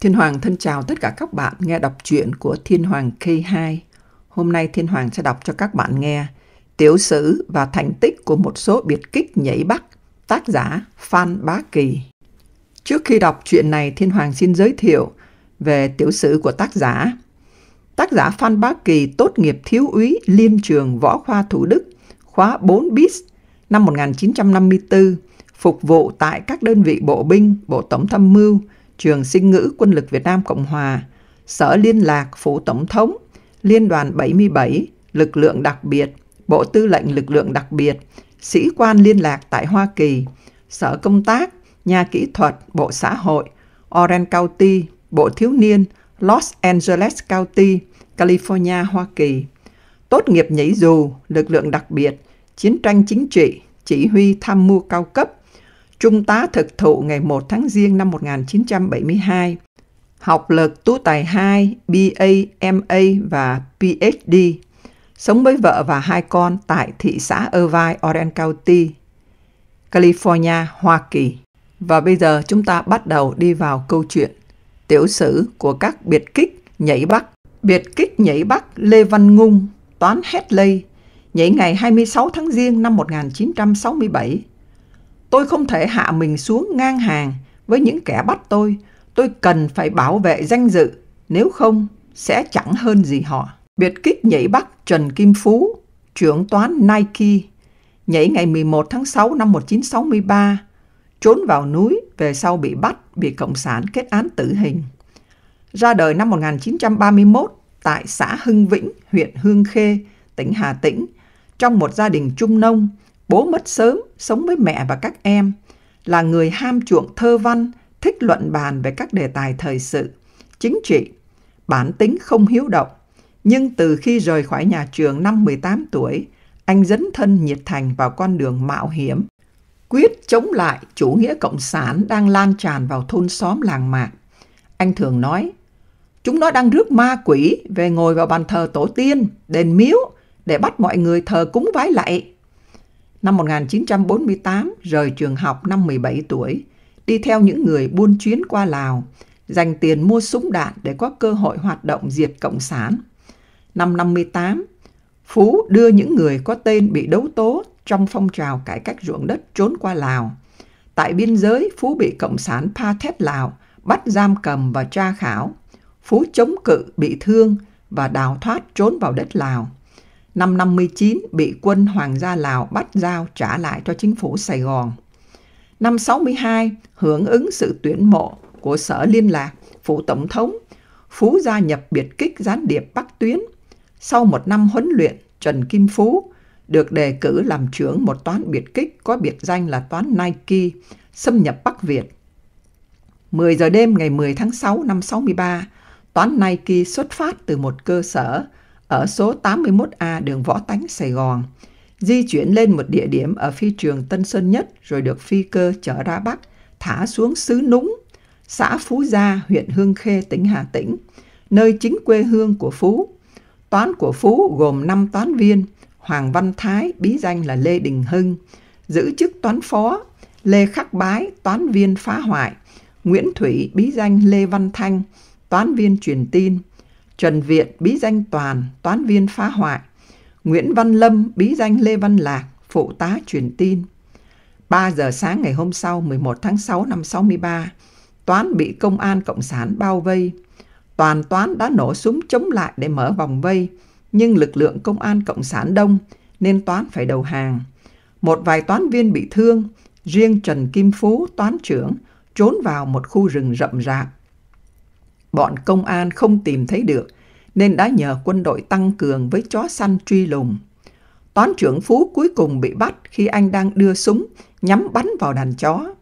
Thiên Hoàng thân chào tất cả các bạn nghe đọc truyện của Thiên Hoàng K2. Hôm nay Thiên Hoàng sẽ đọc cho các bạn nghe Tiểu sử và thành tích của một số biệt kích nhảy Bắc, tác giả Phan Bá Kỳ. Trước khi đọc truyện này, Thiên Hoàng xin giới thiệu về tiểu sử của tác giả. Tác giả Phan Bá Kỳ tốt nghiệp thiếu úy Liêm trường Võ khoa Thủ Đức, khóa 4 bis năm 1954, phục vụ tại các đơn vị bộ binh, Bộ Tổng Thâm mưu, Trường Sinh ngữ Quân lực Việt Nam Cộng Hòa, Sở Liên lạc Phủ Tổng thống, Liên đoàn 77, Lực lượng đặc biệt, Bộ Tư lệnh Lực lượng đặc biệt, Sĩ quan liên lạc tại Hoa Kỳ, Sở Công tác, Nhà Kỹ thuật, Bộ Xã hội, Orange County, Bộ Thiếu niên, Los Angeles County, California, Hoa Kỳ. Tốt nghiệp nhảy dù, lực lượng đặc biệt, chiến tranh chính trị, chỉ huy tham mưu cao cấp, Trung tá thực thụ ngày 1 tháng Giêng năm 1972, học lực tú tài 2, BA, MA và PhD, sống với vợ và hai con tại thị xã Irvine, Orange County, California, Hoa Kỳ. Và bây giờ chúng ta bắt đầu đi vào câu chuyện tiểu sử của các biệt kích nhảy Bắc. Biệt kích nhảy Bắc Lê Văn Ngung, toán Hedley, nhảy ngày 26 tháng Giêng năm 1967 Tôi không thể hạ mình xuống ngang hàng với những kẻ bắt tôi. Tôi cần phải bảo vệ danh dự, nếu không sẽ chẳng hơn gì họ. Biệt kích nhảy Bắc Trần Kim Phú, trưởng toán Nike, nhảy ngày 11 tháng 6 năm 1963, trốn vào núi, về sau bị bắt, bị Cộng sản kết án tử hình. Ra đời năm 1931 tại xã Hưng Vĩnh, huyện Hương Khê, tỉnh Hà Tĩnh, trong một gia đình trung nông, Bố mất sớm, sống với mẹ và các em, là người ham chuộng thơ văn, thích luận bàn về các đề tài thời sự, chính trị, bản tính không hiếu động. Nhưng từ khi rời khỏi nhà trường năm 18 tuổi, anh dấn thân nhiệt thành vào con đường mạo hiểm, quyết chống lại chủ nghĩa cộng sản đang lan tràn vào thôn xóm làng mạc. Anh thường nói, chúng nó đang rước ma quỷ về ngồi vào bàn thờ tổ tiên, đền miếu để bắt mọi người thờ cúng vái lại. Năm 1948, rời trường học năm 17 tuổi, đi theo những người buôn chuyến qua Lào, dành tiền mua súng đạn để có cơ hội hoạt động diệt Cộng sản. Năm 58, Phú đưa những người có tên bị đấu tố trong phong trào cải cách ruộng đất trốn qua Lào. Tại biên giới, Phú bị Cộng sản Pa Thét Lào bắt giam cầm và tra khảo. Phú chống cự, bị thương và đào thoát trốn vào đất Lào năm 59 bị quân Hoàng gia Lào bắt giao trả lại cho chính phủ Sài Gòn. Năm 62, hưởng ứng sự tuyển mộ của Sở Liên lạc, Phủ Tổng thống, Phú gia nhập biệt kích gián điệp Bắc Tuyến. Sau một năm huấn luyện, Trần Kim Phú được đề cử làm trưởng một toán biệt kích có biệt danh là toán Nike, xâm nhập Bắc Việt. 10 giờ đêm ngày 10 tháng 6 năm 63, toán Nike xuất phát từ một cơ sở ở số 81A đường Võ Tánh, Sài Gòn, di chuyển lên một địa điểm ở phi trường Tân Sơn Nhất rồi được phi cơ chở ra Bắc, thả xuống xứ Núng, xã Phú Gia, huyện Hương Khê, tỉnh Hà Tĩnh, nơi chính quê hương của Phú. Toán của Phú gồm 5 toán viên, Hoàng Văn Thái, bí danh là Lê Đình Hưng, giữ chức toán phó, Lê Khắc Bái, toán viên phá hoại, Nguyễn Thủy, bí danh Lê Văn Thanh, toán viên truyền tin, Trần Viện bí danh Toàn, toán viên phá hoại, Nguyễn Văn Lâm bí danh Lê Văn Lạc, phụ tá truyền tin. 3 giờ sáng ngày hôm sau 11 tháng 6 năm 63, Toán bị công an Cộng sản bao vây. Toàn Toán đã nổ súng chống lại để mở vòng vây, nhưng lực lượng công an Cộng sản đông nên Toán phải đầu hàng. Một vài toán viên bị thương, riêng Trần Kim Phú, toán trưởng, trốn vào một khu rừng rậm rạp bọn công an không tìm thấy được nên đã nhờ quân đội tăng cường với chó săn truy lùng. Toán trưởng Phú cuối cùng bị bắt khi anh đang đưa súng nhắm bắn vào đàn chó.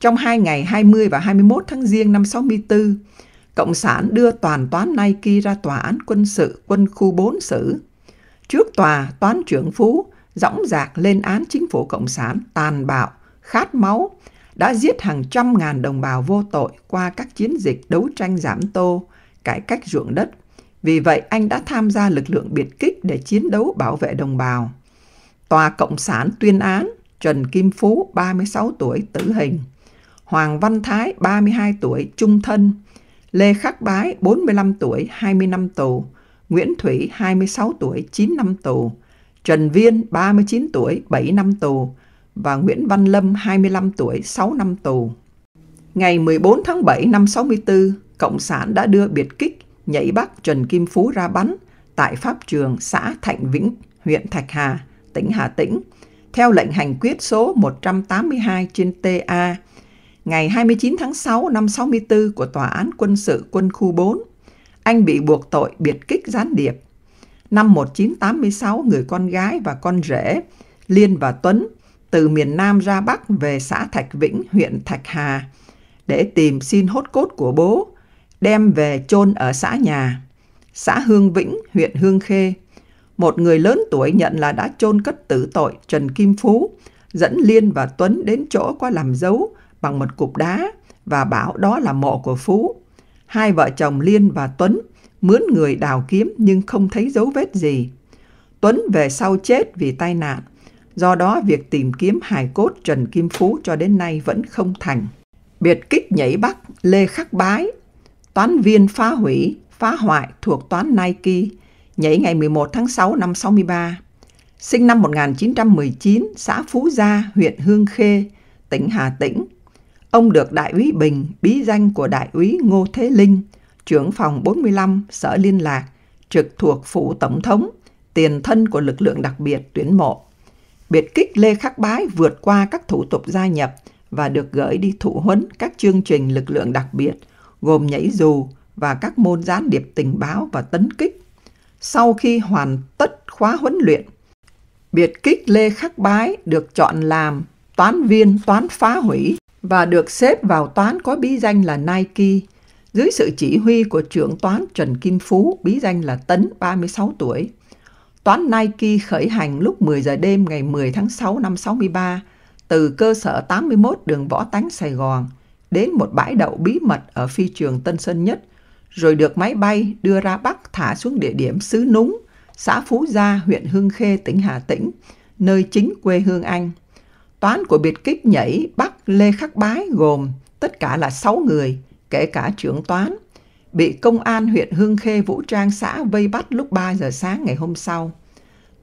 Trong hai ngày 20 và 21 tháng Giêng năm 64, Cộng sản đưa toàn toán nay kia ra tòa án quân sự quân khu 4 xử. Trước tòa, toán trưởng Phú dõng dạc lên án chính phủ Cộng sản tàn bạo, khát máu, đã giết hàng trăm ngàn đồng bào vô tội qua các chiến dịch đấu tranh giảm tô, cải cách ruộng đất. Vì vậy, anh đã tham gia lực lượng biệt kích để chiến đấu bảo vệ đồng bào. Tòa Cộng sản tuyên án Trần Kim Phú, 36 tuổi, tử hình. Hoàng Văn Thái, 32 tuổi, trung thân. Lê Khắc Bái, 45 tuổi, 20 năm tù. Nguyễn Thủy, 26 tuổi, 9 năm tù. Trần Viên, 39 tuổi, 7 năm tù và Nguyễn Văn Lâm 25 tuổi 6 năm tù. Ngày 14 tháng 7 năm 64, Cộng sản đã đưa biệt kích nhảy bắt Trần Kim Phú ra bắn tại pháp trường xã Thạnh Vĩnh, huyện Thạch Hà, tỉnh Hà Tĩnh, theo lệnh hành quyết số 182 trên TA ngày 29 tháng 6 năm 64 của Tòa án Quân sự Quân khu 4. Anh bị buộc tội biệt kích gián điệp. Năm 1986, người con gái và con rể Liên và Tuấn từ miền Nam ra Bắc về xã Thạch Vĩnh, huyện Thạch Hà để tìm xin hốt cốt của bố, đem về chôn ở xã nhà, xã Hương Vĩnh, huyện Hương Khê. Một người lớn tuổi nhận là đã chôn cất tử tội Trần Kim Phú, dẫn Liên và Tuấn đến chỗ qua làm dấu bằng một cục đá và bảo đó là mộ của Phú. Hai vợ chồng Liên và Tuấn mướn người đào kiếm nhưng không thấy dấu vết gì. Tuấn về sau chết vì tai nạn, Do đó, việc tìm kiếm hài cốt Trần Kim Phú cho đến nay vẫn không thành. Biệt kích nhảy Bắc, Lê Khắc Bái, toán viên phá hủy, phá hoại thuộc toán Nike, nhảy ngày 11 tháng 6 năm 63. Sinh năm 1919, xã Phú Gia, huyện Hương Khê, tỉnh Hà Tĩnh. Ông được Đại úy Bình, bí danh của Đại úy Ngô Thế Linh, trưởng phòng 45, Sở Liên lạc, trực thuộc Phủ Tổng thống, tiền thân của lực lượng đặc biệt tuyển mộ biệt kích Lê Khắc Bái vượt qua các thủ tục gia nhập và được gửi đi thụ huấn các chương trình lực lượng đặc biệt, gồm nhảy dù và các môn gián điệp tình báo và tấn kích. Sau khi hoàn tất khóa huấn luyện, biệt kích Lê Khắc Bái được chọn làm toán viên toán phá hủy và được xếp vào toán có bí danh là Nike, dưới sự chỉ huy của trưởng toán Trần Kim Phú, bí danh là Tấn, 36 tuổi. Toán Nike khởi hành lúc 10 giờ đêm ngày 10 tháng 6 năm 63 từ cơ sở 81 đường Võ Tánh Sài Gòn đến một bãi đậu bí mật ở phi trường Tân Sơn Nhất, rồi được máy bay đưa ra Bắc thả xuống địa điểm Sứ Núng, xã Phú Gia, huyện Hương Khê, tỉnh Hà Tĩnh, nơi chính quê hương anh. Toán của biệt kích nhảy Bắc Lê Khắc Bái gồm tất cả là 6 người, kể cả trưởng toán – bị công an huyện Hương Khê vũ trang xã vây bắt lúc 3 giờ sáng ngày hôm sau.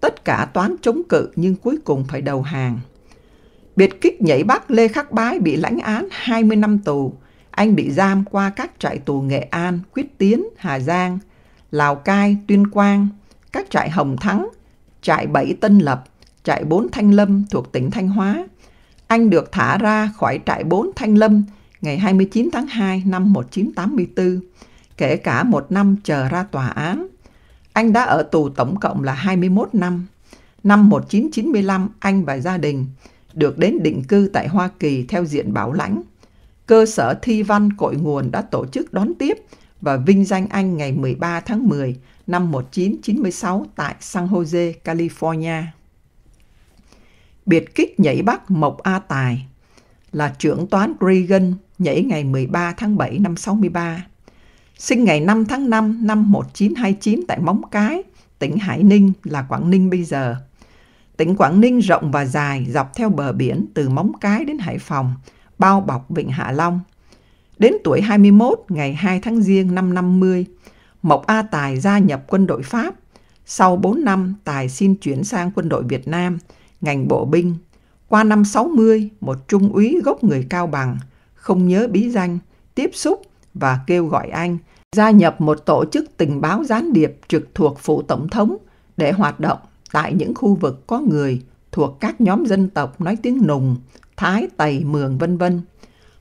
Tất cả toán chống cự nhưng cuối cùng phải đầu hàng. Biệt kích nhảy bắt Lê Khắc Bái bị lãnh án 20 năm tù. Anh bị giam qua các trại tù Nghệ An, Quyết Tiến, Hà Giang, Lào Cai, Tuyên Quang, các trại Hồng Thắng, trại bảy Tân Lập, trại bốn Thanh Lâm thuộc tỉnh Thanh Hóa. Anh được thả ra khỏi trại bốn Thanh Lâm ngày 29 tháng 2 năm 1984 kể cả một năm chờ ra tòa án. Anh đã ở tù tổng cộng là 21 năm. Năm 1995, anh và gia đình được đến định cư tại Hoa Kỳ theo diện bảo lãnh. Cơ sở thi văn cội nguồn đã tổ chức đón tiếp và vinh danh anh ngày 13 tháng 10 năm 1996 tại San Jose, California. Biệt kích nhảy Bắc Mộc A Tài là trưởng toán Reagan nhảy ngày 13 tháng 7 năm 63 sinh ngày 5 tháng 5 năm 1929 tại Móng Cái, tỉnh Hải Ninh là Quảng Ninh bây giờ. Tỉnh Quảng Ninh rộng và dài dọc theo bờ biển từ Móng Cái đến Hải Phòng, bao bọc Vịnh Hạ Long. Đến tuổi 21, ngày 2 tháng Giêng năm 50, Mộc A Tài gia nhập quân đội Pháp. Sau 4 năm, Tài xin chuyển sang quân đội Việt Nam, ngành bộ binh. Qua năm 60, một trung úy gốc người Cao Bằng, không nhớ bí danh, tiếp xúc và kêu gọi anh gia nhập một tổ chức tình báo gián điệp trực thuộc phủ tổng thống để hoạt động tại những khu vực có người thuộc các nhóm dân tộc nói tiếng Nùng, Thái, Tây, Mường, vân vân.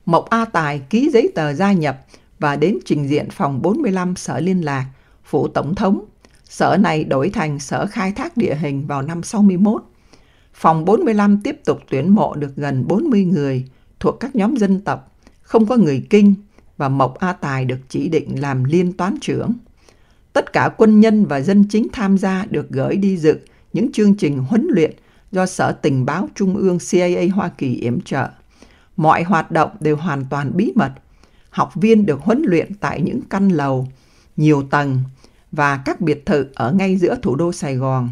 Mộc A Tài ký giấy tờ gia nhập và đến trình diện phòng 45 Sở Liên lạc, phủ Tổng thống. Sở này đổi thành Sở Khai thác Địa hình vào năm 61. Phòng 45 tiếp tục tuyển mộ được gần 40 người thuộc các nhóm dân tộc, không có người Kinh, và Mộc A Tài được chỉ định làm liên toán trưởng. Tất cả quân nhân và dân chính tham gia được gửi đi dự những chương trình huấn luyện do Sở Tình báo Trung ương CIA Hoa Kỳ yểm trợ. Mọi hoạt động đều hoàn toàn bí mật. Học viên được huấn luyện tại những căn lầu, nhiều tầng và các biệt thự ở ngay giữa thủ đô Sài Gòn,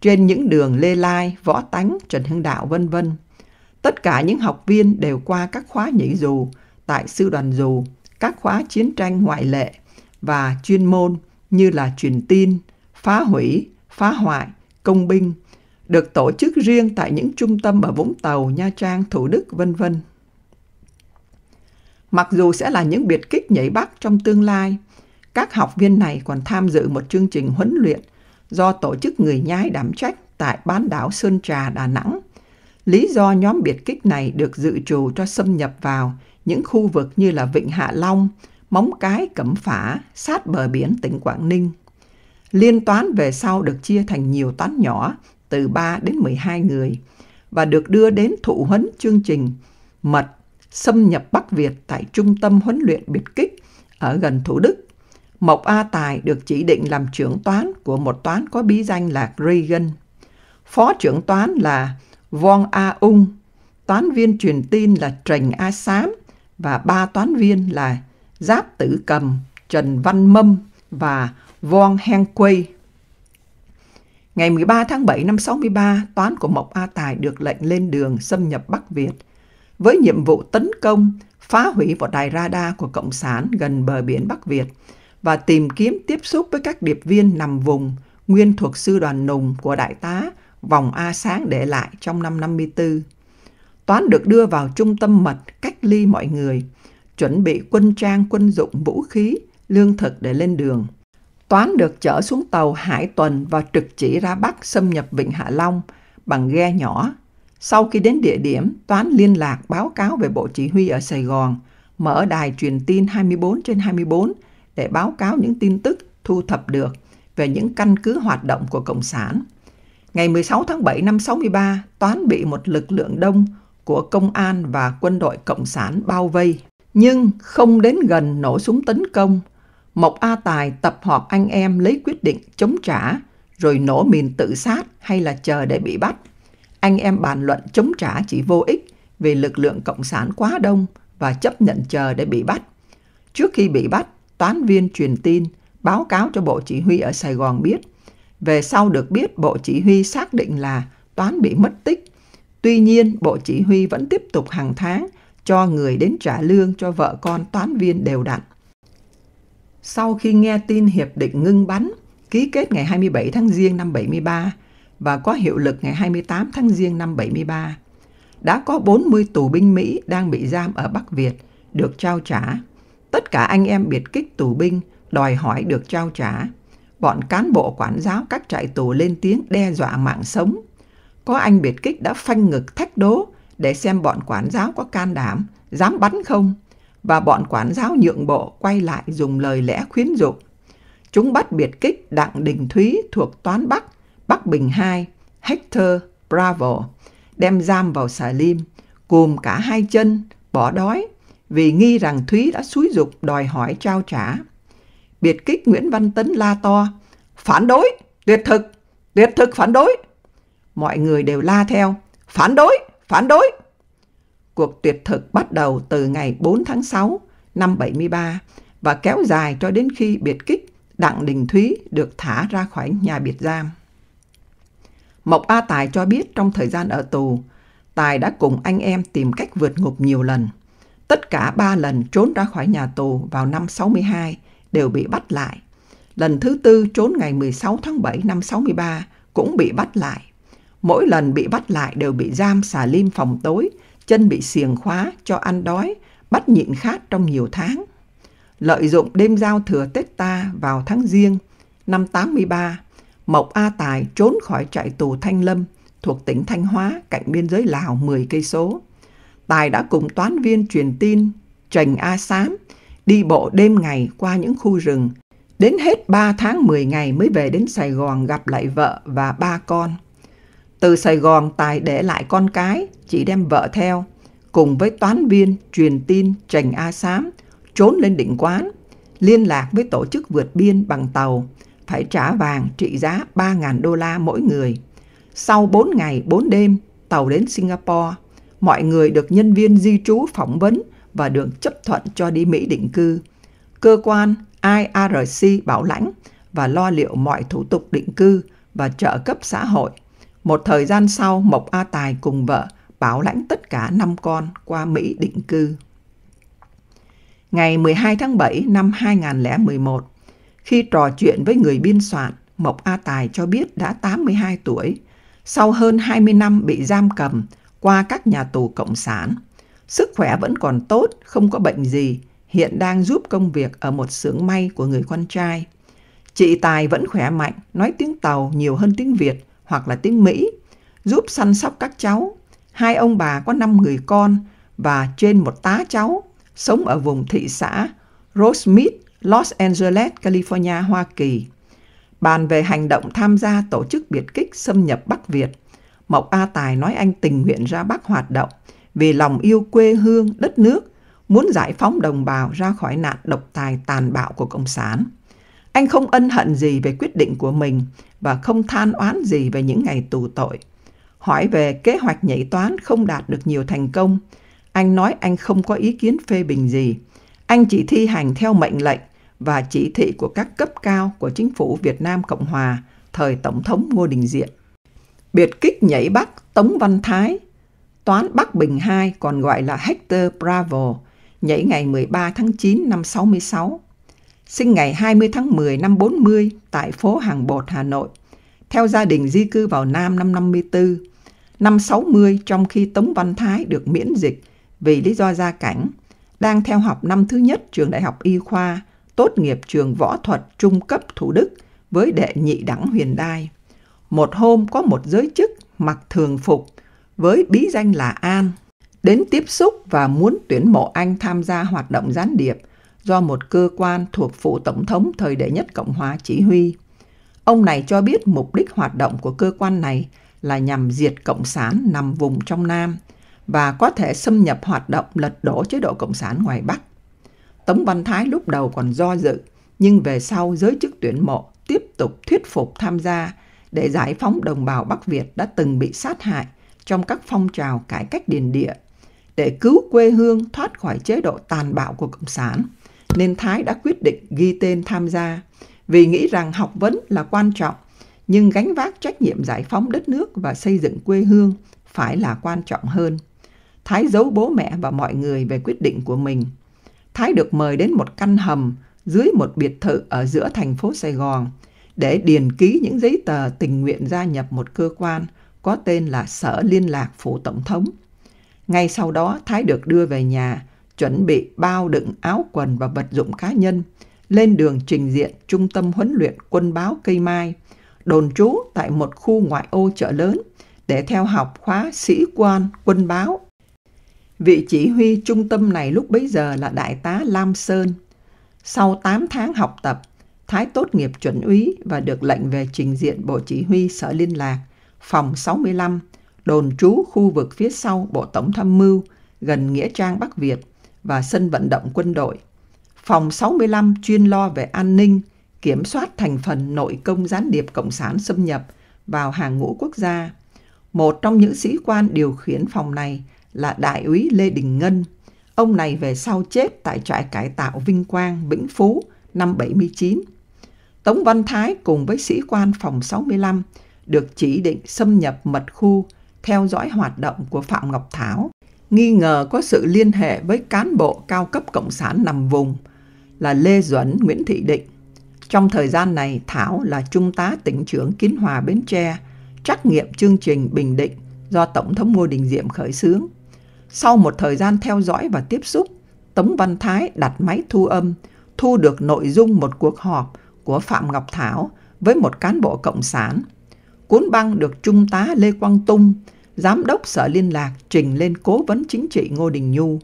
trên những đường Lê Lai, Võ Tánh, Trần Hưng Đạo, vân vân. Tất cả những học viên đều qua các khóa nhảy dù tại sư đoàn dù các khóa chiến tranh ngoại lệ và chuyên môn như là truyền tin, phá hủy, phá hoại, công binh được tổ chức riêng tại những trung tâm ở Vũng Tàu, Nha Trang, Thủ Đức, vân vân. Mặc dù sẽ là những biệt kích nhảy bắc trong tương lai, các học viên này còn tham dự một chương trình huấn luyện do tổ chức người nhái đảm trách tại bán đảo Sơn Trà, Đà Nẵng. Lý do nhóm biệt kích này được dự trù cho xâm nhập vào những khu vực như là Vịnh Hạ Long, Móng Cái, Cẩm Phả, sát bờ biển tỉnh Quảng Ninh. Liên toán về sau được chia thành nhiều toán nhỏ, từ 3 đến 12 người, và được đưa đến thụ huấn chương trình mật xâm nhập Bắc Việt tại trung tâm huấn luyện biệt kích ở gần Thủ Đức. Mộc A Tài được chỉ định làm trưởng toán của một toán có bí danh là Reagan. Phó trưởng toán là Vong A Ung, toán viên truyền tin là Trành A Sám và ba toán viên là Giáp Tử Cầm, Trần Văn Mâm và Von Heng Quay. Ngày 13 tháng 7 năm 63, toán của Mộc A Tài được lệnh lên đường xâm nhập Bắc Việt với nhiệm vụ tấn công, phá hủy một đài radar của Cộng sản gần bờ biển Bắc Việt và tìm kiếm tiếp xúc với các điệp viên nằm vùng nguyên thuộc sư đoàn Nùng của Đại tá Vòng A Sáng để lại trong năm 54. Toán được đưa vào trung tâm mật cách ly mọi người, chuẩn bị quân trang quân dụng vũ khí, lương thực để lên đường. Toán được chở xuống tàu Hải Tuần và trực chỉ ra Bắc xâm nhập Vịnh Hạ Long bằng ghe nhỏ. Sau khi đến địa điểm, Toán liên lạc báo cáo về Bộ Chỉ huy ở Sài Gòn, mở đài truyền tin 24 trên 24 để báo cáo những tin tức thu thập được về những căn cứ hoạt động của Cộng sản. Ngày 16 tháng 7 năm 63, Toán bị một lực lượng đông của công an và quân đội Cộng sản bao vây. Nhưng không đến gần nổ súng tấn công, Mộc A Tài tập họp anh em lấy quyết định chống trả, rồi nổ mìn tự sát hay là chờ để bị bắt. Anh em bàn luận chống trả chỉ vô ích vì lực lượng Cộng sản quá đông và chấp nhận chờ để bị bắt. Trước khi bị bắt, toán viên truyền tin, báo cáo cho Bộ Chỉ huy ở Sài Gòn biết. Về sau được biết Bộ Chỉ huy xác định là Toán bị mất tích Tuy nhiên, Bộ Chỉ huy vẫn tiếp tục hàng tháng cho người đến trả lương cho vợ con toán viên đều đặn. Sau khi nghe tin hiệp định ngưng bắn, ký kết ngày 27 tháng Giêng năm 73 và có hiệu lực ngày 28 tháng Giêng năm 73, đã có 40 tù binh Mỹ đang bị giam ở Bắc Việt được trao trả. Tất cả anh em biệt kích tù binh đòi hỏi được trao trả. Bọn cán bộ quản giáo các trại tù lên tiếng đe dọa mạng sống có anh biệt kích đã phanh ngực thách đố để xem bọn quản giáo có can đảm, dám bắn không. Và bọn quản giáo nhượng bộ quay lại dùng lời lẽ khuyến dụ. Chúng bắt biệt kích Đặng Đình Thúy thuộc Toán Bắc, Bắc Bình 2, Hector, Bravo, đem giam vào xà lim, cùm cả hai chân, bỏ đói, vì nghi rằng Thúy đã xúi dục đòi hỏi trao trả. Biệt kích Nguyễn Văn Tấn la to, phản đối, tuyệt thực, tuyệt thực phản đối, mọi người đều la theo, phản đối, phản đối. Cuộc tuyệt thực bắt đầu từ ngày 4 tháng 6 năm 73 và kéo dài cho đến khi biệt kích Đặng Đình Thúy được thả ra khỏi nhà biệt giam. Mộc A Tài cho biết trong thời gian ở tù, Tài đã cùng anh em tìm cách vượt ngục nhiều lần. Tất cả ba lần trốn ra khỏi nhà tù vào năm 62 đều bị bắt lại. Lần thứ tư trốn ngày 16 tháng 7 năm 63 cũng bị bắt lại Mỗi lần bị bắt lại đều bị giam xà lim phòng tối, chân bị xiềng khóa cho ăn đói, bắt nhịn khát trong nhiều tháng. Lợi dụng đêm giao thừa Tết ta vào tháng Giêng, năm 83, Mộc A Tài trốn khỏi trại tù Thanh Lâm thuộc tỉnh Thanh Hóa cạnh biên giới Lào 10 cây số. Tài đã cùng toán viên truyền tin trành A Sám đi bộ đêm ngày qua những khu rừng, đến hết 3 tháng 10 ngày mới về đến Sài Gòn gặp lại vợ và ba con. Từ Sài Gòn Tài để lại con cái, chỉ đem vợ theo, cùng với toán viên truyền tin Trành A Sám, trốn lên định quán, liên lạc với tổ chức vượt biên bằng tàu, phải trả vàng trị giá 3.000 đô la mỗi người. Sau 4 ngày 4 đêm, tàu đến Singapore, mọi người được nhân viên di trú phỏng vấn và được chấp thuận cho đi Mỹ định cư. Cơ quan IRC bảo lãnh và lo liệu mọi thủ tục định cư và trợ cấp xã hội một thời gian sau, Mộc A Tài cùng vợ bảo lãnh tất cả năm con qua Mỹ định cư. Ngày 12 tháng 7 năm 2011, khi trò chuyện với người biên soạn, Mộc A Tài cho biết đã 82 tuổi, sau hơn 20 năm bị giam cầm qua các nhà tù cộng sản. Sức khỏe vẫn còn tốt, không có bệnh gì, hiện đang giúp công việc ở một xưởng may của người con trai. Chị Tài vẫn khỏe mạnh, nói tiếng Tàu nhiều hơn tiếng Việt, hoặc là tiếng Mỹ, giúp săn sóc các cháu. Hai ông bà có năm người con và trên một tá cháu, sống ở vùng thị xã Rosemead, Los Angeles, California, Hoa Kỳ. Bàn về hành động tham gia tổ chức biệt kích xâm nhập Bắc Việt, Mộc A Tài nói anh tình nguyện ra Bắc hoạt động vì lòng yêu quê hương, đất nước, muốn giải phóng đồng bào ra khỏi nạn độc tài tàn bạo của Cộng sản. Anh không ân hận gì về quyết định của mình và không than oán gì về những ngày tù tội. Hỏi về kế hoạch nhảy toán không đạt được nhiều thành công, anh nói anh không có ý kiến phê bình gì. Anh chỉ thi hành theo mệnh lệnh và chỉ thị của các cấp cao của chính phủ Việt Nam Cộng Hòa thời Tổng thống Ngô Đình Diệm. Biệt kích nhảy Bắc Tống Văn Thái, toán Bắc Bình 2 còn gọi là Hector Bravo, nhảy ngày 13 tháng 9 năm 66 sinh ngày 20 tháng 10 năm 40 tại phố Hàng Bột, Hà Nội, theo gia đình di cư vào Nam năm 54. Năm 60 trong khi Tống Văn Thái được miễn dịch vì lý do gia cảnh, đang theo học năm thứ nhất trường Đại học Y khoa, tốt nghiệp trường võ thuật trung cấp Thủ Đức với đệ nhị đẳng huyền đai. Một hôm có một giới chức mặc thường phục với bí danh là An đến tiếp xúc và muốn tuyển mộ anh tham gia hoạt động gián điệp – do một cơ quan thuộc phụ tổng thống thời đệ nhất Cộng hòa chỉ huy. Ông này cho biết mục đích hoạt động của cơ quan này là nhằm diệt Cộng sản nằm vùng trong Nam và có thể xâm nhập hoạt động lật đổ chế độ Cộng sản ngoài Bắc. Tống Văn Thái lúc đầu còn do dự, nhưng về sau giới chức tuyển mộ tiếp tục thuyết phục tham gia để giải phóng đồng bào Bắc Việt đã từng bị sát hại trong các phong trào cải cách điền địa để cứu quê hương thoát khỏi chế độ tàn bạo của Cộng sản nên Thái đã quyết định ghi tên tham gia vì nghĩ rằng học vấn là quan trọng nhưng gánh vác trách nhiệm giải phóng đất nước và xây dựng quê hương phải là quan trọng hơn. Thái giấu bố mẹ và mọi người về quyết định của mình. Thái được mời đến một căn hầm dưới một biệt thự ở giữa thành phố Sài Gòn để điền ký những giấy tờ tình nguyện gia nhập một cơ quan có tên là Sở Liên lạc Phủ Tổng thống. Ngay sau đó, Thái được đưa về nhà chuẩn bị bao đựng áo quần và vật dụng cá nhân, lên đường trình diện Trung tâm huấn luyện quân báo Cây Mai, đồn trú tại một khu ngoại ô chợ lớn để theo học khóa sĩ quan quân báo. Vị chỉ huy trung tâm này lúc bấy giờ là Đại tá Lam Sơn. Sau 8 tháng học tập, Thái tốt nghiệp chuẩn úy và được lệnh về trình diện Bộ Chỉ huy Sở Liên lạc, phòng 65, đồn trú khu vực phía sau Bộ Tổng thâm mưu, gần Nghĩa Trang Bắc Việt, và sân vận động quân đội. Phòng 65 chuyên lo về an ninh, kiểm soát thành phần nội công gián điệp Cộng sản xâm nhập vào hàng ngũ quốc gia. Một trong những sĩ quan điều khiển phòng này là Đại úy Lê Đình Ngân. Ông này về sau chết tại trại cải tạo Vinh Quang, Vĩnh Phú năm 79. Tống Văn Thái cùng với sĩ quan phòng 65 được chỉ định xâm nhập mật khu theo dõi hoạt động của Phạm Ngọc Thảo nghi ngờ có sự liên hệ với cán bộ cao cấp Cộng sản nằm vùng là Lê Duẩn Nguyễn Thị Định. Trong thời gian này, Thảo là Trung tá tỉnh trưởng Kiến Hòa Bến Tre, trách nghiệm chương trình Bình Định do Tổng thống Ngô Đình Diệm khởi xướng. Sau một thời gian theo dõi và tiếp xúc, Tống Văn Thái đặt máy thu âm, thu được nội dung một cuộc họp của Phạm Ngọc Thảo với một cán bộ Cộng sản. Cuốn băng được Trung tá Lê Quang Tung Giám đốc Sở Liên lạc trình lên cố vấn chính trị Ngô Đình Nhu.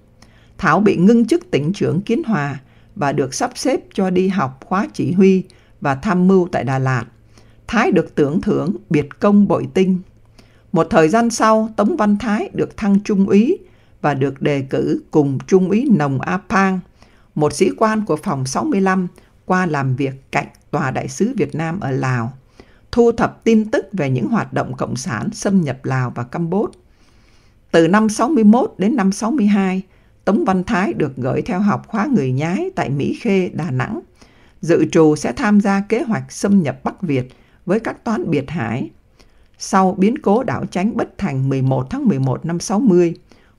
Thảo bị ngưng chức tỉnh trưởng Kiến Hòa và được sắp xếp cho đi học khóa chỉ huy và tham mưu tại Đà Lạt. Thái được tưởng thưởng biệt công bội tinh. Một thời gian sau, Tống Văn Thái được thăng trung úy và được đề cử cùng trung úy Nồng A Pang, một sĩ quan của phòng 65 qua làm việc cạnh Tòa Đại sứ Việt Nam ở Lào thu thập tin tức về những hoạt động cộng sản xâm nhập Lào và Campuchia. Từ năm 61 đến năm 62, Tống Văn Thái được gửi theo học khóa người nhái tại Mỹ Khê, Đà Nẵng. Dự trù sẽ tham gia kế hoạch xâm nhập Bắc Việt với các toán biệt hải. Sau biến cố đảo tránh Bất Thành 11 tháng 11 năm 60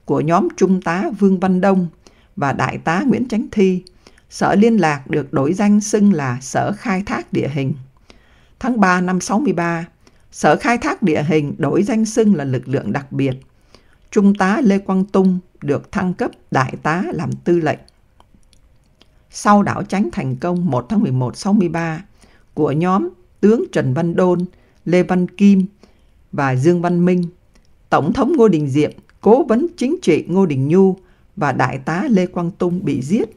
của nhóm Trung tá Vương Văn Đông và Đại tá Nguyễn Chánh Thi, Sở Liên lạc được đổi danh xưng là Sở Khai thác Địa hình tháng 3 năm 63, Sở Khai thác Địa hình đổi danh xưng là lực lượng đặc biệt. Trung tá Lê Quang Tung được thăng cấp đại tá làm tư lệnh. Sau đảo tránh thành công 1 tháng 11 63 của nhóm tướng Trần Văn Đôn, Lê Văn Kim và Dương Văn Minh, Tổng thống Ngô Đình Diệm, Cố vấn Chính trị Ngô Đình Nhu và Đại tá Lê Quang Tung bị giết.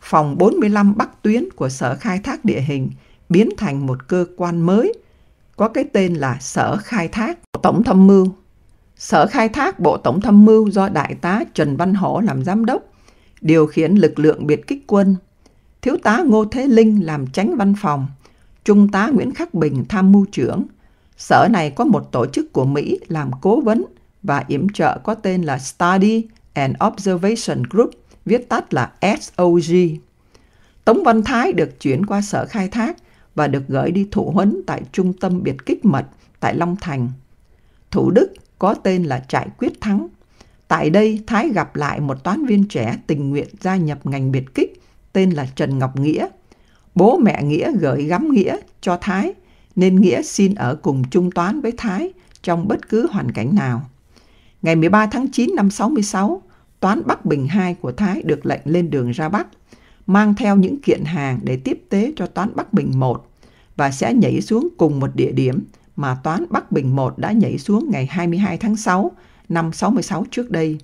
Phòng 45 Bắc Tuyến của Sở Khai thác Địa hình – biến thành một cơ quan mới có cái tên là Sở Khai thác Bộ Tổng Thâm mưu. Sở Khai thác Bộ Tổng Thâm mưu do Đại tá Trần Văn Hổ làm giám đốc, điều khiển lực lượng biệt kích quân. Thiếu tá Ngô Thế Linh làm tránh văn phòng, Trung tá Nguyễn Khắc Bình tham mưu trưởng. Sở này có một tổ chức của Mỹ làm cố vấn và yểm trợ có tên là Study and Observation Group, viết tắt là SOG. Tống Văn Thái được chuyển qua sở khai thác – và được gửi đi thụ huấn tại trung tâm biệt kích mật tại Long Thành. Thủ Đức có tên là trại quyết thắng. Tại đây, Thái gặp lại một toán viên trẻ tình nguyện gia nhập ngành biệt kích tên là Trần Ngọc Nghĩa. Bố mẹ Nghĩa gửi gắm Nghĩa cho Thái, nên Nghĩa xin ở cùng trung toán với Thái trong bất cứ hoàn cảnh nào. Ngày 13 tháng 9 năm 66, toán Bắc Bình 2 của Thái được lệnh lên đường ra Bắc mang theo những kiện hàng để tiếp tế cho toán Bắc Bình 1 và sẽ nhảy xuống cùng một địa điểm mà toán Bắc Bình 1 đã nhảy xuống ngày 22 tháng 6 năm 66 trước đây.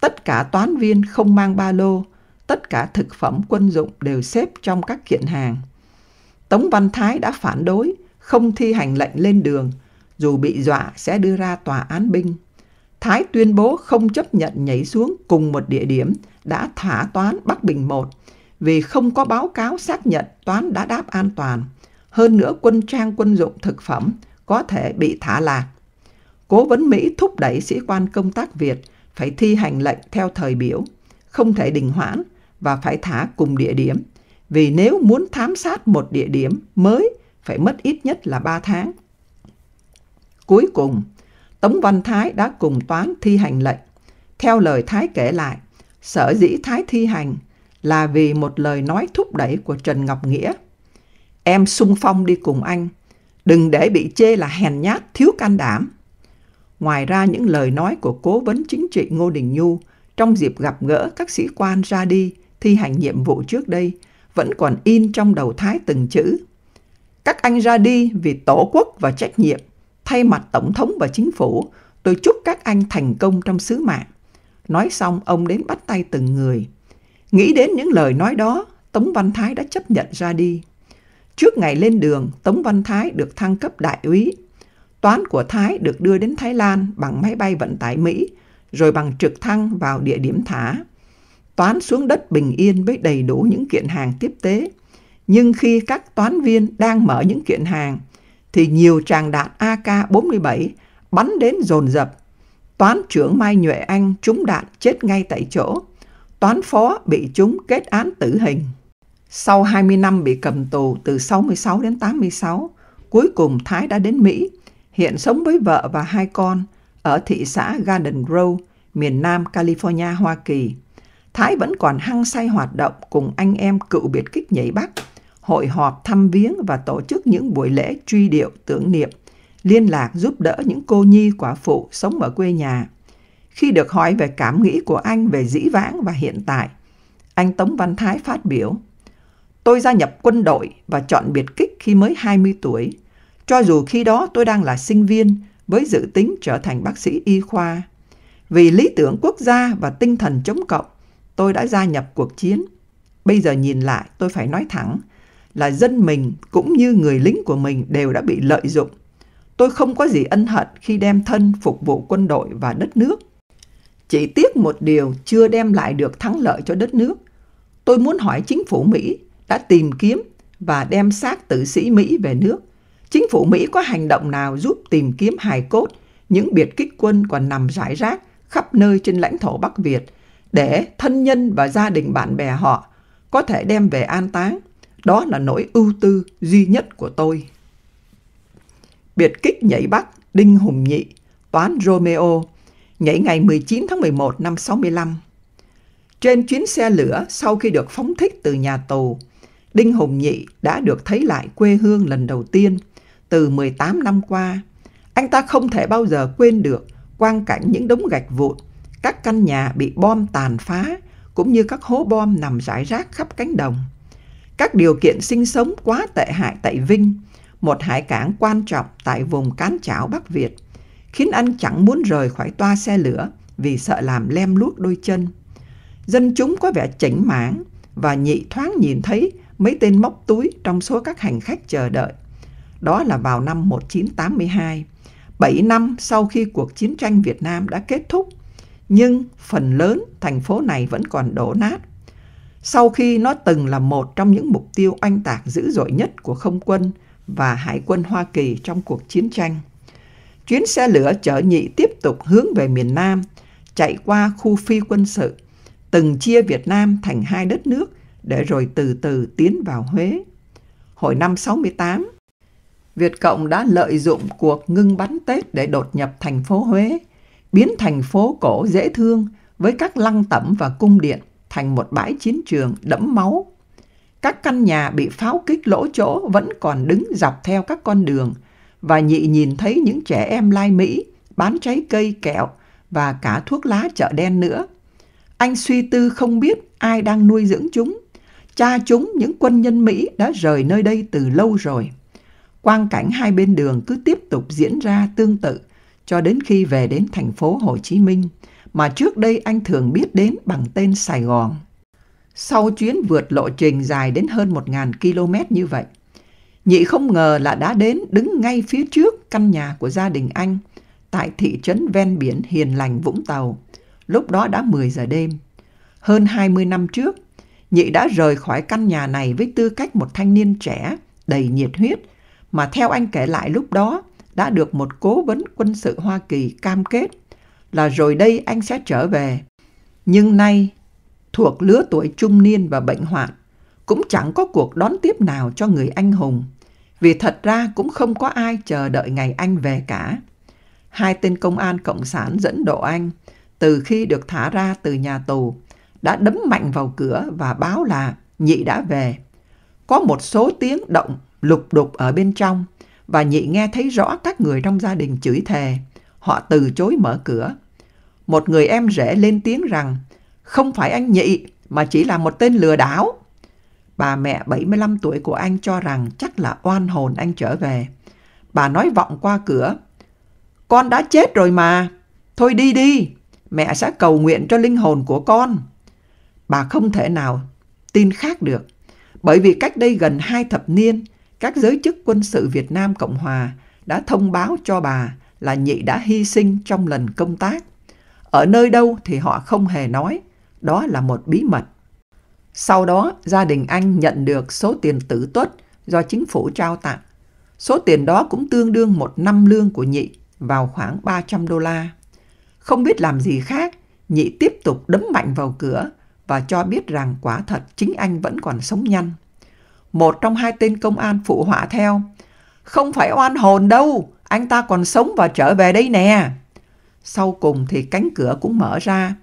Tất cả toán viên không mang ba lô, tất cả thực phẩm quân dụng đều xếp trong các kiện hàng. Tống Văn Thái đã phản đối, không thi hành lệnh lên đường, dù bị dọa sẽ đưa ra tòa án binh. Thái tuyên bố không chấp nhận nhảy xuống cùng một địa điểm đã thả toán Bắc Bình 1 vì không có báo cáo xác nhận toán đã đáp an toàn. Hơn nữa quân trang quân dụng thực phẩm có thể bị thả lạc. Cố vấn Mỹ thúc đẩy sĩ quan công tác Việt phải thi hành lệnh theo thời biểu, không thể đình hoãn và phải thả cùng địa điểm. Vì nếu muốn thám sát một địa điểm mới phải mất ít nhất là 3 tháng. Cuối cùng, Tống Văn Thái đã cùng Toán thi hành lệnh. Theo lời Thái kể lại, sở dĩ Thái thi hành là vì một lời nói thúc đẩy của Trần Ngọc Nghĩa. Em sung phong đi cùng anh, đừng để bị chê là hèn nhát, thiếu can đảm. Ngoài ra những lời nói của cố vấn chính trị Ngô Đình Nhu trong dịp gặp gỡ các sĩ quan ra đi thi hành nhiệm vụ trước đây vẫn còn in trong đầu Thái từng chữ. Các anh ra đi vì tổ quốc và trách nhiệm. Thay mặt Tổng thống và Chính phủ, tôi chúc các anh thành công trong sứ mạng. Nói xong, ông đến bắt tay từng người. Nghĩ đến những lời nói đó, Tống Văn Thái đã chấp nhận ra đi. Trước ngày lên đường, Tống Văn Thái được thăng cấp đại úy. Toán của Thái được đưa đến Thái Lan bằng máy bay vận tải Mỹ, rồi bằng trực thăng vào địa điểm thả. Toán xuống đất bình yên với đầy đủ những kiện hàng tiếp tế. Nhưng khi các toán viên đang mở những kiện hàng, thì nhiều tràng đạn AK-47 bắn đến dồn dập. Toán trưởng Mai Nhuệ Anh trúng đạn chết ngay tại chỗ toán phó bị chúng kết án tử hình. Sau 20 năm bị cầm tù từ 66 đến 86, cuối cùng Thái đã đến Mỹ, hiện sống với vợ và hai con ở thị xã Garden Grove, miền Nam California, Hoa Kỳ. Thái vẫn còn hăng say hoạt động cùng anh em cựu biệt kích nhảy Bắc, hội họp thăm viếng và tổ chức những buổi lễ truy điệu tưởng niệm, liên lạc giúp đỡ những cô nhi quả phụ sống ở quê nhà. Khi được hỏi về cảm nghĩ của anh về dĩ vãng và hiện tại, anh Tống Văn Thái phát biểu Tôi gia nhập quân đội và chọn biệt kích khi mới 20 tuổi. Cho dù khi đó tôi đang là sinh viên với dự tính trở thành bác sĩ y khoa. Vì lý tưởng quốc gia và tinh thần chống cộng, tôi đã gia nhập cuộc chiến. Bây giờ nhìn lại tôi phải nói thẳng là dân mình cũng như người lính của mình đều đã bị lợi dụng. Tôi không có gì ân hận khi đem thân phục vụ quân đội và đất nước. Chỉ tiếc một điều chưa đem lại được thắng lợi cho đất nước. Tôi muốn hỏi chính phủ Mỹ đã tìm kiếm và đem xác tử sĩ Mỹ về nước. Chính phủ Mỹ có hành động nào giúp tìm kiếm hài cốt những biệt kích quân còn nằm rải rác khắp nơi trên lãnh thổ Bắc Việt để thân nhân và gia đình bạn bè họ có thể đem về an táng. Đó là nỗi ưu tư duy nhất của tôi. Biệt kích nhảy Bắc, Đinh Hùng Nhị, Toán Romeo nhảy ngày 19 tháng 11 năm 65. Trên chuyến xe lửa sau khi được phóng thích từ nhà tù, Đinh Hùng Nhị đã được thấy lại quê hương lần đầu tiên từ 18 năm qua. Anh ta không thể bao giờ quên được quang cảnh những đống gạch vụn, các căn nhà bị bom tàn phá cũng như các hố bom nằm rải rác khắp cánh đồng. Các điều kiện sinh sống quá tệ hại tại Vinh, một hải cảng quan trọng tại vùng cán chảo Bắc Việt khiến anh chẳng muốn rời khỏi toa xe lửa vì sợ làm lem luốc đôi chân. Dân chúng có vẻ chảnh mãn và nhị thoáng nhìn thấy mấy tên móc túi trong số các hành khách chờ đợi. Đó là vào năm 1982, 7 năm sau khi cuộc chiến tranh Việt Nam đã kết thúc, nhưng phần lớn thành phố này vẫn còn đổ nát. Sau khi nó từng là một trong những mục tiêu oanh tạc dữ dội nhất của không quân và hải quân Hoa Kỳ trong cuộc chiến tranh chuyến xe lửa chở nhị tiếp tục hướng về miền Nam, chạy qua khu phi quân sự, từng chia Việt Nam thành hai đất nước để rồi từ từ tiến vào Huế. Hồi năm 68, Việt Cộng đã lợi dụng cuộc ngưng bắn Tết để đột nhập thành phố Huế, biến thành phố cổ dễ thương với các lăng tẩm và cung điện thành một bãi chiến trường đẫm máu. Các căn nhà bị pháo kích lỗ chỗ vẫn còn đứng dọc theo các con đường và nhị nhìn thấy những trẻ em lai Mỹ bán trái cây, kẹo và cả thuốc lá chợ đen nữa. Anh suy tư không biết ai đang nuôi dưỡng chúng. Cha chúng, những quân nhân Mỹ đã rời nơi đây từ lâu rồi. Quang cảnh hai bên đường cứ tiếp tục diễn ra tương tự cho đến khi về đến thành phố Hồ Chí Minh mà trước đây anh thường biết đến bằng tên Sài Gòn. Sau chuyến vượt lộ trình dài đến hơn 1.000 km như vậy, Nhị không ngờ là đã đến đứng ngay phía trước căn nhà của gia đình anh tại thị trấn ven biển hiền lành Vũng Tàu. Lúc đó đã 10 giờ đêm. Hơn 20 năm trước, Nhị đã rời khỏi căn nhà này với tư cách một thanh niên trẻ, đầy nhiệt huyết, mà theo anh kể lại lúc đó đã được một cố vấn quân sự Hoa Kỳ cam kết là rồi đây anh sẽ trở về. Nhưng nay, thuộc lứa tuổi trung niên và bệnh hoạn, cũng chẳng có cuộc đón tiếp nào cho người anh hùng vì thật ra cũng không có ai chờ đợi ngày anh về cả. Hai tên công an Cộng sản dẫn độ anh, từ khi được thả ra từ nhà tù, đã đấm mạnh vào cửa và báo là nhị đã về. Có một số tiếng động lục đục ở bên trong và nhị nghe thấy rõ các người trong gia đình chửi thề. Họ từ chối mở cửa. Một người em rể lên tiếng rằng không phải anh nhị mà chỉ là một tên lừa đảo. Bà mẹ 75 tuổi của anh cho rằng chắc là oan hồn anh trở về. Bà nói vọng qua cửa. Con đã chết rồi mà. Thôi đi đi. Mẹ sẽ cầu nguyện cho linh hồn của con. Bà không thể nào tin khác được. Bởi vì cách đây gần hai thập niên, các giới chức quân sự Việt Nam Cộng Hòa đã thông báo cho bà là nhị đã hy sinh trong lần công tác. Ở nơi đâu thì họ không hề nói. Đó là một bí mật. Sau đó, gia đình anh nhận được số tiền tử tuất do chính phủ trao tặng. Số tiền đó cũng tương đương một năm lương của nhị vào khoảng 300 đô la. Không biết làm gì khác, nhị tiếp tục đấm mạnh vào cửa và cho biết rằng quả thật chính anh vẫn còn sống nhanh Một trong hai tên công an phụ họa theo. Không phải oan hồn đâu, anh ta còn sống và trở về đây nè. Sau cùng thì cánh cửa cũng mở ra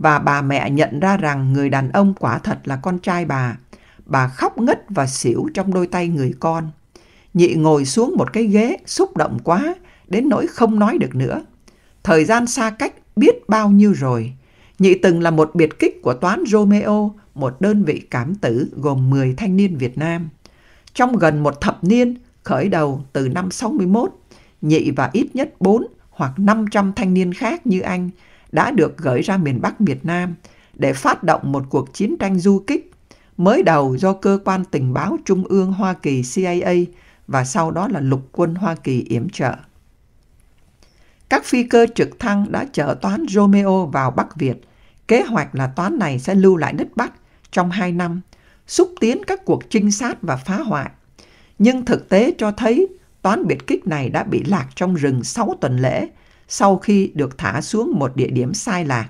và bà mẹ nhận ra rằng người đàn ông quả thật là con trai bà. Bà khóc ngất và xỉu trong đôi tay người con. Nhị ngồi xuống một cái ghế, xúc động quá, đến nỗi không nói được nữa. Thời gian xa cách biết bao nhiêu rồi. Nhị từng là một biệt kích của toán Romeo, một đơn vị cảm tử gồm 10 thanh niên Việt Nam. Trong gần một thập niên, khởi đầu từ năm 61, Nhị và ít nhất 4 hoặc 500 thanh niên khác như anh đã được gửi ra miền Bắc Việt Nam để phát động một cuộc chiến tranh du kích mới đầu do cơ quan tình báo Trung ương Hoa Kỳ CIA và sau đó là lục quân Hoa Kỳ yểm trợ. Các phi cơ trực thăng đã chở toán Romeo vào Bắc Việt. Kế hoạch là toán này sẽ lưu lại đất Bắc trong 2 năm, xúc tiến các cuộc trinh sát và phá hoại. Nhưng thực tế cho thấy toán biệt kích này đã bị lạc trong rừng 6 tuần lễ sau khi được thả xuống một địa điểm sai lạc.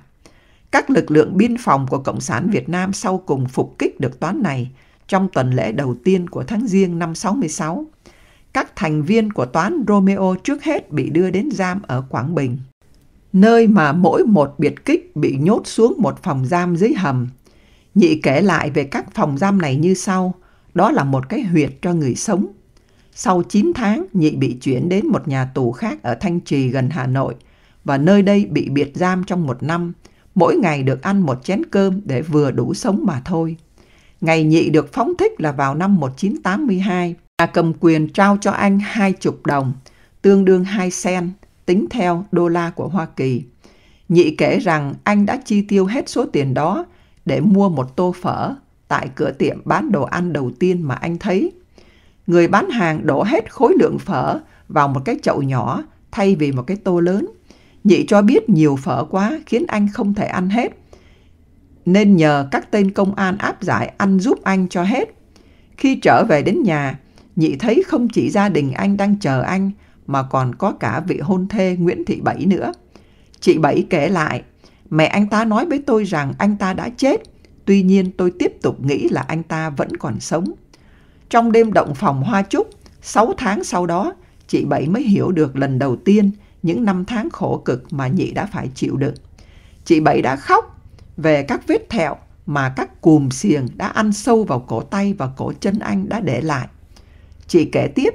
Các lực lượng biên phòng của Cộng sản Việt Nam sau cùng phục kích được toán này trong tuần lễ đầu tiên của tháng Giêng năm 66. Các thành viên của toán Romeo trước hết bị đưa đến giam ở Quảng Bình, nơi mà mỗi một biệt kích bị nhốt xuống một phòng giam dưới hầm. Nhị kể lại về các phòng giam này như sau, đó là một cái huyệt cho người sống, sau 9 tháng, Nhị bị chuyển đến một nhà tù khác ở Thanh Trì gần Hà Nội và nơi đây bị biệt giam trong một năm, mỗi ngày được ăn một chén cơm để vừa đủ sống mà thôi. Ngày Nhị được phóng thích là vào năm 1982. Nhà cầm quyền trao cho anh hai chục đồng, tương đương 2 sen, tính theo đô la của Hoa Kỳ. Nhị kể rằng anh đã chi tiêu hết số tiền đó để mua một tô phở tại cửa tiệm bán đồ ăn đầu tiên mà anh thấy – Người bán hàng đổ hết khối lượng phở vào một cái chậu nhỏ thay vì một cái tô lớn. Nhị cho biết nhiều phở quá khiến anh không thể ăn hết. Nên nhờ các tên công an áp giải ăn giúp anh cho hết. Khi trở về đến nhà, Nhị thấy không chỉ gia đình anh đang chờ anh mà còn có cả vị hôn thê Nguyễn Thị Bảy nữa. Chị Bảy kể lại, mẹ anh ta nói với tôi rằng anh ta đã chết, tuy nhiên tôi tiếp tục nghĩ là anh ta vẫn còn sống. Trong đêm động phòng hoa chúc, 6 tháng sau đó, chị Bảy mới hiểu được lần đầu tiên những năm tháng khổ cực mà nhị đã phải chịu đựng. Chị Bảy đã khóc về các vết thẹo mà các cùm xiềng đã ăn sâu vào cổ tay và cổ chân anh đã để lại. Chị kể tiếp,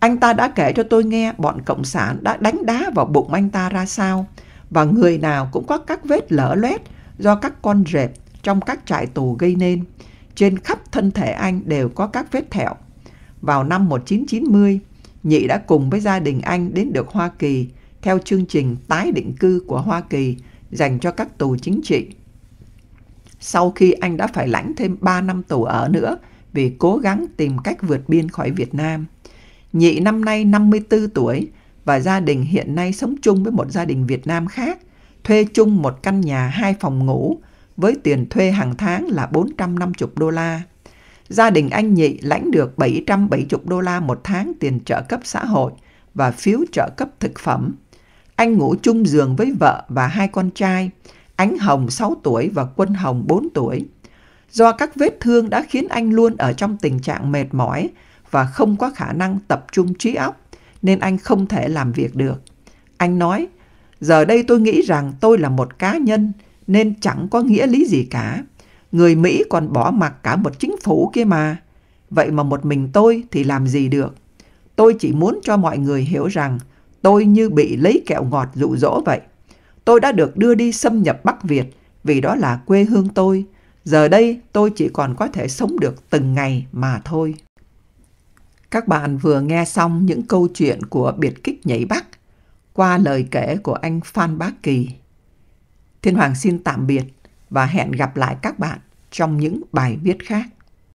anh ta đã kể cho tôi nghe bọn Cộng sản đã đánh đá vào bụng anh ta ra sao và người nào cũng có các vết lở loét do các con rệp trong các trại tù gây nên trên khắp thân thể anh đều có các vết thẹo. Vào năm 1990, Nhị đã cùng với gia đình anh đến được Hoa Kỳ theo chương trình tái định cư của Hoa Kỳ dành cho các tù chính trị. Sau khi anh đã phải lãnh thêm 3 năm tù ở nữa vì cố gắng tìm cách vượt biên khỏi Việt Nam. Nhị năm nay 54 tuổi và gia đình hiện nay sống chung với một gia đình Việt Nam khác, thuê chung một căn nhà hai phòng ngủ với tiền thuê hàng tháng là 450 đô la. Gia đình anh Nhị lãnh được 770 đô la một tháng tiền trợ cấp xã hội và phiếu trợ cấp thực phẩm. Anh ngủ chung giường với vợ và hai con trai, Ánh Hồng 6 tuổi và Quân Hồng 4 tuổi. Do các vết thương đã khiến anh luôn ở trong tình trạng mệt mỏi và không có khả năng tập trung trí óc, nên anh không thể làm việc được. Anh nói, giờ đây tôi nghĩ rằng tôi là một cá nhân, nên chẳng có nghĩa lý gì cả. Người Mỹ còn bỏ mặc cả một chính phủ kia mà. Vậy mà một mình tôi thì làm gì được? Tôi chỉ muốn cho mọi người hiểu rằng tôi như bị lấy kẹo ngọt dụ dỗ vậy. Tôi đã được đưa đi xâm nhập Bắc Việt vì đó là quê hương tôi. Giờ đây tôi chỉ còn có thể sống được từng ngày mà thôi. Các bạn vừa nghe xong những câu chuyện của biệt kích nhảy Bắc qua lời kể của anh Phan Bác Kỳ. Thiên Hoàng xin tạm biệt và hẹn gặp lại các bạn trong những bài viết khác.